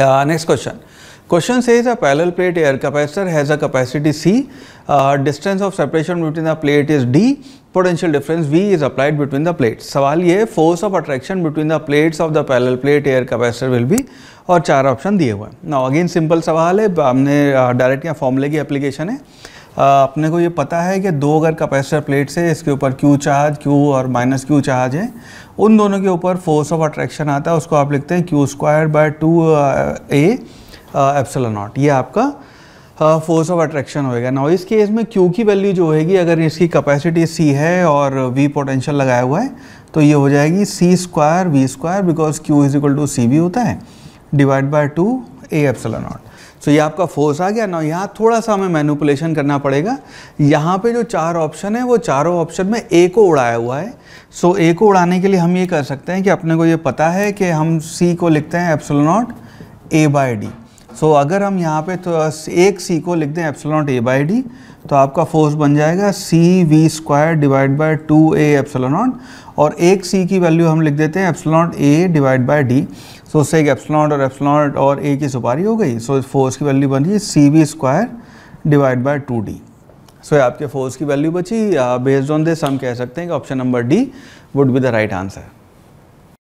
next question question से is a parallel plate air capacitor has a capacity C distance of separation between the plate is D potential difference V is applied between the plate सवाल ये force of attraction between the plates of the parallel plate air capacitor will be और चार option दिए हुए हैं now again simple सवाल है हमने डायरेक्ट यहाँ फॉर्मूले की एप्लीकेशन है uh, अपने को ये पता है कि दो अगर कैपेसिटर प्लेट्स है इसके ऊपर क्यू चार्ज क्यू और माइनस क्यू चार्ज है उन दोनों के ऊपर फोर्स ऑफ अट्रैक्शन आता है उसको आप लिखते हैं Q square by two A epsilon naught ये आपका फोर्स ऑफ अट्रैक्शन होएगा ना इस केस में क्यू की वैल्यू जो होगी अगर इसकी कैपेसिटी सी है और वी पोटेंशियल लगाया हुआ है तो ये हो जाएगी C square V square because Q is equal to C V होता है divide by two A epsilon naught so ये आपका फोर्स आ गया ना यहाँ थोड़ा सा हमें मैनुपुलेशन करना पड़ेगा यहाँ पे जो चार ऑप्शन है वो चारों ऑप्शन में ए को उड़ाया हुआ है सो ए को उड़ाने के लिए हम ये कर सकते हैं कि अपने को ये पता है कि हम सी को लिखते हैं naught A by D so so, अगर हम यहाँ पे तो एक सी को लिख दें एप्सलॉट ए बाई डी तो आपका फोर्स बन जाएगा C V square divide by two A epsilon naught और एक सी की वैल्यू हम लिख देते हैं epsilon naught A divide by D so उससे एक एप्सलॉट और एप्सलॉट और ए की सुपारी हो गई सो so, फोर्स की वैल्यू बन गई C V square divide by two D so आपके फोर्स की वैल्यू बची बेस्ड ऑन दिस हम कह सकते हैं कि option number D would be the right answer